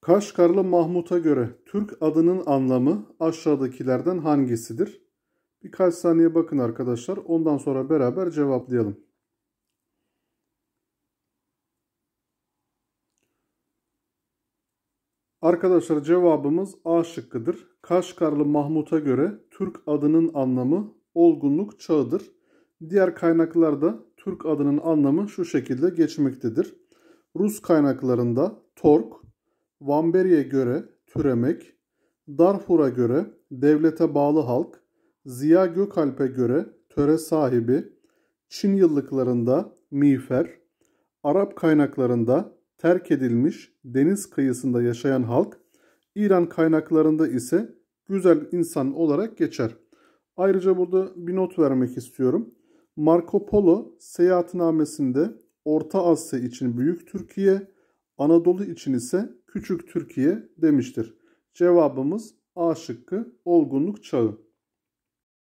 Kaşgarlı Mahmut'a göre Türk adının anlamı aşağıdakilerden hangisidir? Birkaç saniye bakın arkadaşlar. Ondan sonra beraber cevaplayalım. Arkadaşlar cevabımız A şıkkıdır. Kaşgarlı Mahmut'a göre Türk adının anlamı olgunluk çağıdır. Diğer kaynaklarda Türk adının anlamı şu şekilde geçmektedir. Rus kaynaklarında Tork, Vanberi'ye göre Türemek, Darfur'a göre devlete bağlı halk, Ziya Gökalp'e göre töre sahibi, Çin yıllıklarında miğfer, Arap kaynaklarında terk edilmiş deniz kıyısında yaşayan halk, İran kaynaklarında ise güzel insan olarak geçer. Ayrıca burada bir not vermek istiyorum. Marco Polo seyahatnamesinde Orta Asya için Büyük Türkiye, Anadolu için ise Küçük Türkiye demiştir. Cevabımız A şıkkı olgunluk çağı.